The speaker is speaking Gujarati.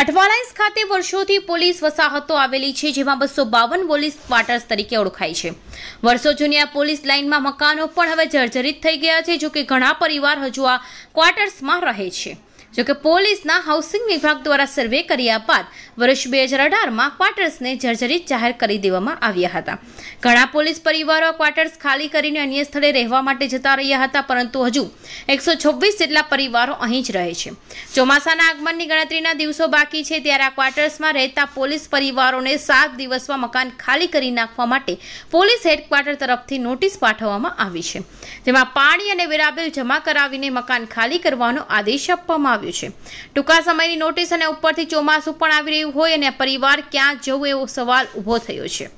અઠવાલાઇન્સ ખાતે વર્ષોથી પોલીસ વસાહતો આવેલી છે જેમાં બસો બાવન પોલીસ ક્વાર્ટર્સ તરીકે ઓળખાય છે વર્ષો જૂની આ પોલીસ લાઇનમાં મકાનો પણ હવે જર્જરિત થઈ ગયા છે જોકે ઘણા પરિવાર હજુ આ ક્વાર્ટર્સમાં રહે છે જોકે પોલીસના હાઉસિંગ વિભાગ દ્વારા સર્વે કર્યા બાદ વર્ષ બે હજાર અઢારમાં ક્વાર્ટર્સને જર્જરિત જાહેર કરી દેવામાં આવ્યા હતા ઘણા પોલીસ પરિવારો ક્વાર્ટર્સ ખાલી કરીને અન્ય સ્થળે રહેવા માટે જતા રહ્યા હતા પરંતુ હજુ એકસો છવ્વીસ જેટલા પરિવારો અહીં જ રહે છે ચોમાસાના આગમનની ગણતરીના દિવસો બાકી છે ત્યારે આ ક્વાર્ટર્સમાં રહેતા પોલીસ પરિવારોને સાત દિવસમાં મકાન ખાલી કરી નાખવા માટે પોલીસ હેડક્વાર્ટર તરફથી નોટિસ પાઠવવામાં આવી છે જેમાં પાણી અને વેરાબિલ જમા કરાવીને મકાન ખાલી કરવાનો આદેશ આપવામાં આવ્યો આવ્યું છે ટૂંકા સમયની નોટિસ અને ઉપરથી ચોમાસું પણ આવી રહ્યું હોય અને પરિવાર ક્યાં જવું એવો સવાલ ઊભો થયો છે